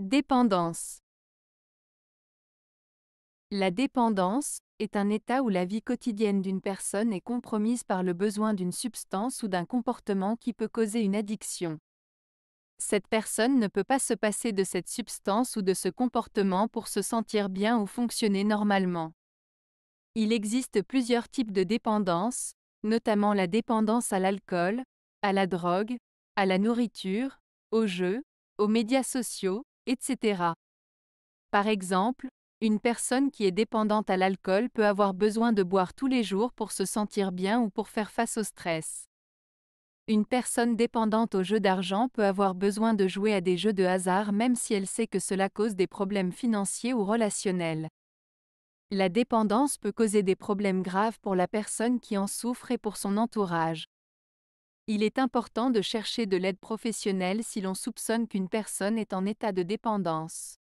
Dépendance. La dépendance est un état où la vie quotidienne d'une personne est compromise par le besoin d'une substance ou d'un comportement qui peut causer une addiction. Cette personne ne peut pas se passer de cette substance ou de ce comportement pour se sentir bien ou fonctionner normalement. Il existe plusieurs types de dépendance, notamment la dépendance à l'alcool, à la drogue, à la nourriture, aux jeux, aux médias sociaux, etc. Par exemple, une personne qui est dépendante à l'alcool peut avoir besoin de boire tous les jours pour se sentir bien ou pour faire face au stress. Une personne dépendante aux jeux d'argent peut avoir besoin de jouer à des jeux de hasard même si elle sait que cela cause des problèmes financiers ou relationnels. La dépendance peut causer des problèmes graves pour la personne qui en souffre et pour son entourage. Il est important de chercher de l'aide professionnelle si l'on soupçonne qu'une personne est en état de dépendance.